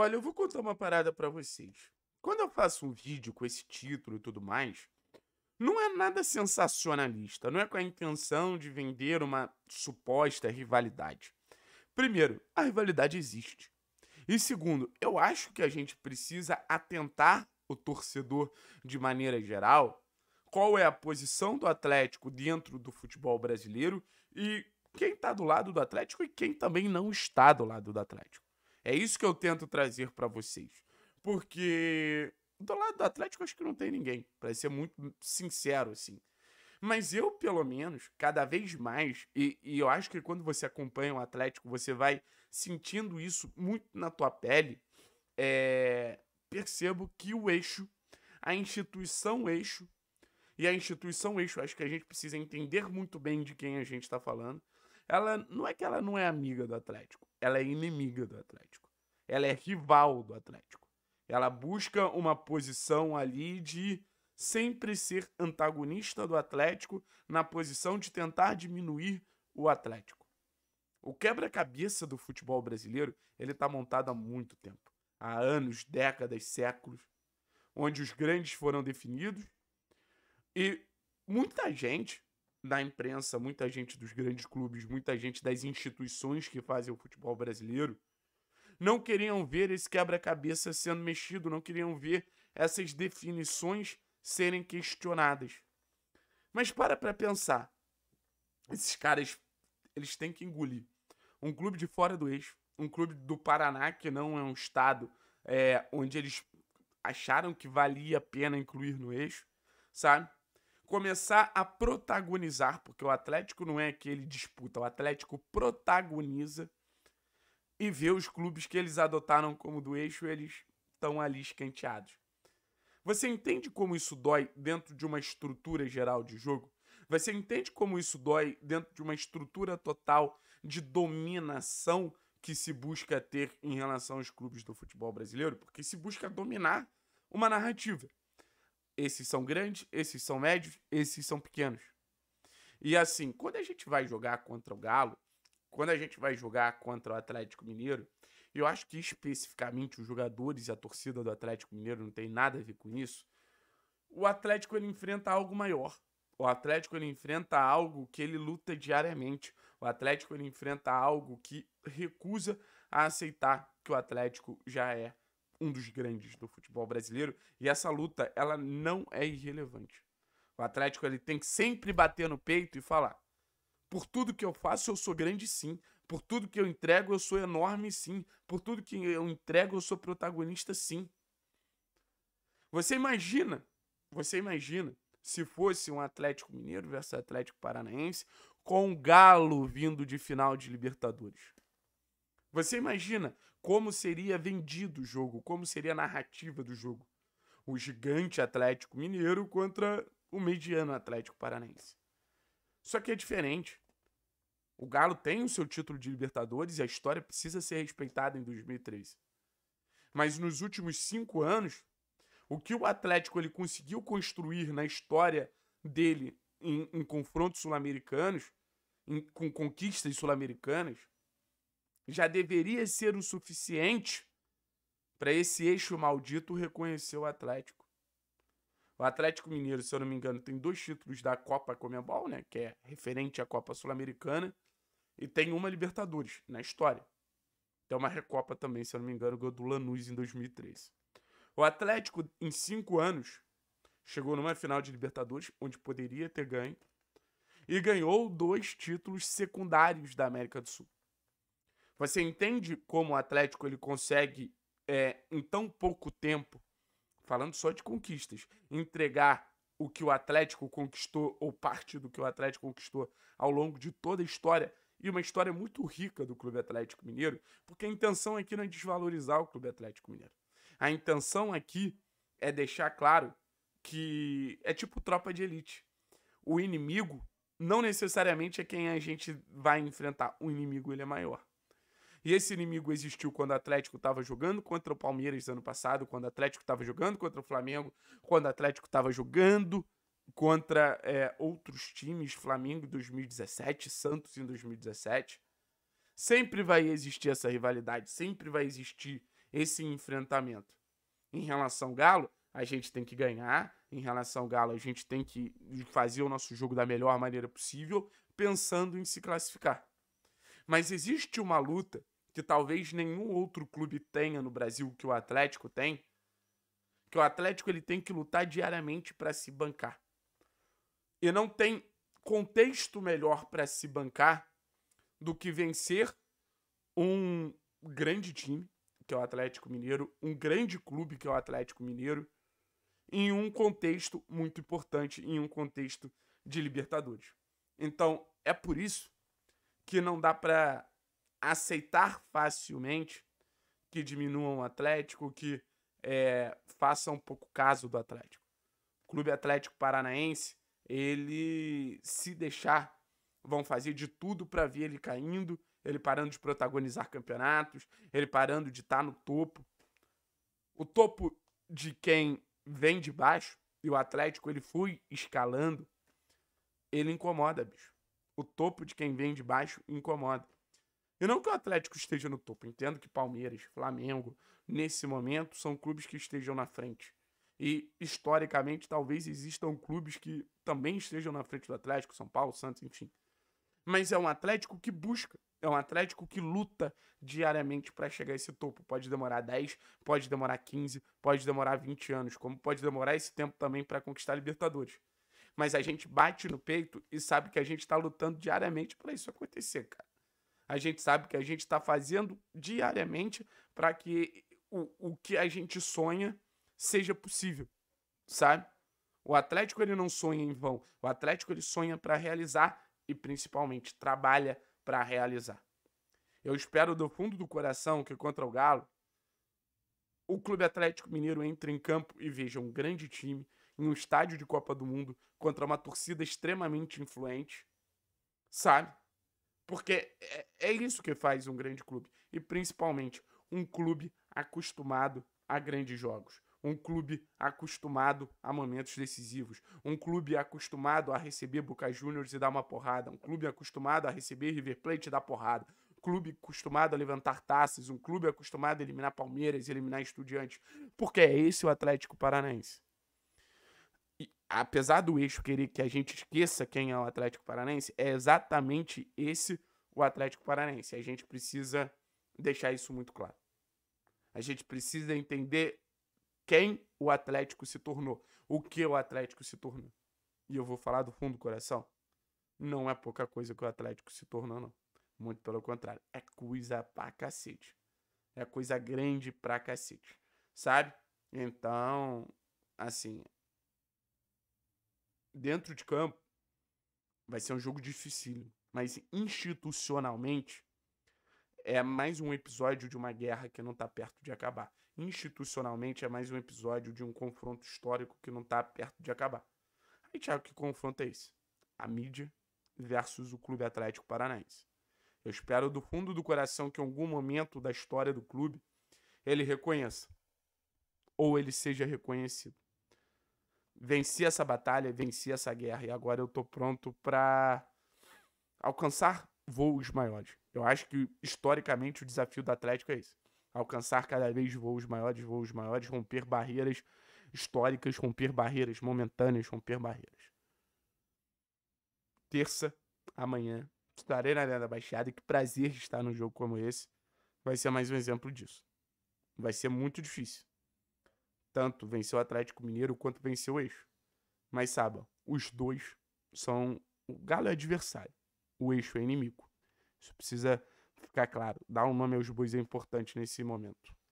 Olha, eu vou contar uma parada para vocês. Quando eu faço um vídeo com esse título e tudo mais, não é nada sensacionalista, não é com a intenção de vender uma suposta rivalidade. Primeiro, a rivalidade existe. E segundo, eu acho que a gente precisa atentar o torcedor de maneira geral qual é a posição do Atlético dentro do futebol brasileiro e quem está do lado do Atlético e quem também não está do lado do Atlético. É isso que eu tento trazer para vocês. Porque do lado do Atlético acho que não tem ninguém, para ser muito sincero assim. Mas eu, pelo menos, cada vez mais, e, e, eu acho que quando você acompanha o Atlético, você vai sentindo isso muito na tua pele, é, percebo que o eixo, a instituição eixo, e a instituição eixo, acho que a gente precisa entender muito bem de quem a gente está falando, ela não é que ela não é amiga do Atlético ela é inimiga do Atlético. Ela é rival do Atlético. Ela busca uma posição ali de sempre ser antagonista do Atlético na posição de tentar diminuir o Atlético. O quebra-cabeça do futebol brasileiro, ele tá montado há muito tempo, há anos, décadas, séculos, onde os grandes foram definidos e muita gente da imprensa, muita gente dos grandes clubes, muita gente das instituições que fazem o futebol brasileiro, não queriam ver esse quebra-cabeça sendo mexido, não queriam ver essas definições serem questionadas. Mas para para pensar. Esses caras, eles têm que engolir um clube de fora do eixo, um clube do Paraná, que não é um estado é, onde eles acharam que valia a pena incluir no eixo, sabe? começar a protagonizar, porque o Atlético não é que ele disputa, o Atlético protagoniza e ver os clubes que eles adotaram como do eixo, eles estão ali escanteados. Você entende como isso dói dentro de uma estrutura geral de jogo? Você entende como isso dói dentro de uma estrutura total de dominação que se busca ter em relação aos clubes do futebol brasileiro? Porque se busca dominar uma narrativa. Esses são grandes, esses são médios, esses são pequenos. E assim, quando a gente vai jogar contra o Galo, quando a gente vai jogar contra o Atlético Mineiro, eu acho que especificamente os jogadores e a torcida do Atlético Mineiro não tem nada a ver com isso. O Atlético ele enfrenta algo maior. O Atlético ele enfrenta algo que ele luta diariamente. O Atlético ele enfrenta algo que recusa a aceitar que o Atlético já é um dos grandes do futebol brasileiro e essa luta ela não é irrelevante. O Atlético ele tem que sempre bater no peito e falar: por tudo que eu faço eu sou grande sim, por tudo que eu entrego eu sou enorme sim, por tudo que eu entrego eu sou protagonista sim. Você imagina, você imagina se fosse um Atlético Mineiro versus Atlético Paranaense com o um Galo vindo de final de Libertadores. Você imagina como seria vendido o jogo, como seria a narrativa do jogo. O gigante Atlético Mineiro contra o mediano Atlético Paranaense. Só que é diferente. O Galo tem o seu título de Libertadores e a história precisa ser respeitada em 2003. Mas nos últimos cinco anos, o que o Atlético ele conseguiu construir na história dele em, em confrontos sul-americanos, com conquistas sul-americanas, já deveria ser o suficiente para esse eixo maldito reconhecer o Atlético. O Atlético Mineiro, se eu não me engano, tem dois títulos da Copa Comebol, né, que é referente à Copa Sul-Americana, e tem uma Libertadores na história. Tem uma Recopa também, se eu não me engano, ganhou do Lanús em 2013. O Atlético, em cinco anos, chegou numa final de Libertadores, onde poderia ter ganho, e ganhou dois títulos secundários da América do Sul. Você entende como o Atlético ele consegue, é, em tão pouco tempo, falando só de conquistas, entregar o que o Atlético conquistou, ou parte do que o Atlético conquistou ao longo de toda a história, e uma história muito rica do Clube Atlético Mineiro, porque a intenção aqui não é desvalorizar o Clube Atlético Mineiro. A intenção aqui é deixar claro que é tipo tropa de elite. O inimigo não necessariamente é quem a gente vai enfrentar. O inimigo ele é maior. E esse inimigo existiu quando o Atlético estava jogando contra o Palmeiras ano passado, quando o Atlético estava jogando contra o Flamengo, quando o Atlético estava jogando contra é, outros times, Flamengo em 2017, Santos em 2017. Sempre vai existir essa rivalidade, sempre vai existir esse enfrentamento. Em relação ao Galo, a gente tem que ganhar. Em relação ao Galo, a gente tem que fazer o nosso jogo da melhor maneira possível, pensando em se classificar. Mas existe uma luta que talvez nenhum outro clube tenha no Brasil que o Atlético tem, que o Atlético ele tem que lutar diariamente para se bancar. E não tem contexto melhor para se bancar do que vencer um grande time, que é o Atlético Mineiro, um grande clube que é o Atlético Mineiro, em um contexto muito importante, em um contexto de Libertadores. Então, é por isso que não dá para aceitar facilmente que diminuam o Atlético, que é, façam um pouco caso do Atlético. O Clube Atlético Paranaense, ele se deixar, vão fazer de tudo para ver ele caindo, ele parando de protagonizar campeonatos, ele parando de estar tá no topo. O topo de quem vem de baixo, e o Atlético ele foi escalando, ele incomoda, bicho. O topo de quem vem de baixo incomoda. E não que o Atlético esteja no topo. Entendo que Palmeiras, Flamengo, nesse momento, são clubes que estejam na frente. E, historicamente, talvez existam clubes que também estejam na frente do Atlético, São Paulo, Santos, enfim. Mas é um Atlético que busca. É um Atlético que luta diariamente para chegar a esse topo. Pode demorar 10, pode demorar 15, pode demorar 20 anos, como pode demorar esse tempo também para conquistar a Libertadores. Mas a gente bate no peito e sabe que a gente está lutando diariamente para isso acontecer, cara a gente sabe que a gente está fazendo diariamente para que o, o que a gente sonha seja possível, sabe? O Atlético ele não sonha em vão. O Atlético ele sonha para realizar e principalmente trabalha para realizar. Eu espero do fundo do coração que contra o Galo o Clube Atlético Mineiro entre em campo e veja um grande time em um estádio de Copa do Mundo contra uma torcida extremamente influente, sabe? Porque é, é isso que faz um grande clube. E principalmente um clube acostumado a grandes jogos. Um clube acostumado a momentos decisivos. Um clube acostumado a receber Boca Juniors e dar uma porrada. Um clube acostumado a receber River Plate e dar porrada. Um clube acostumado a levantar taças. Um clube acostumado a eliminar Palmeiras e eliminar Estudiantes. Porque é esse o Atlético Paranaense apesar do eixo querer que a gente esqueça quem é o Atlético Paranense, é exatamente esse o Atlético Paranense. A gente precisa deixar isso muito claro. A gente precisa entender quem o Atlético se tornou, o que o Atlético se tornou. E eu vou falar do fundo do coração. Não é pouca coisa que o Atlético se tornou, não. Muito pelo contrário. É coisa pra cacete. É coisa grande pra cacete. Sabe? Então, assim, dentro de campo, vai ser um jogo dificílimo. Mas institucionalmente, é mais um episódio de uma guerra que não está perto de acabar. Institucionalmente, é mais um episódio de um confronto histórico que não está perto de acabar. Aí, Thiago, que confronto é esse? A mídia versus o Clube Atlético Paranaense. Eu espero do fundo do coração que em algum momento da história do clube ele reconheça ou ele seja reconhecido venci essa batalha, venci essa guerra e agora eu estou pronto para alcançar voos maiores. Eu acho que historicamente o desafio do Atlético é esse: alcançar cada vez voos maiores, voos maiores, romper barreiras históricas, romper barreiras momentâneas, romper barreiras. Terça, amanhã, estarei na Arena da Baixada e que prazer estar num jogo como esse. Vai ser mais um exemplo disso. Vai ser muito difícil tanto venceu o Atlético Mineiro quanto venceu o Eixo. Mas saiba, os dois são. O Galo é adversário, o Eixo é inimigo. Isso precisa ficar claro. Dar um nome aos bois é importante nesse momento.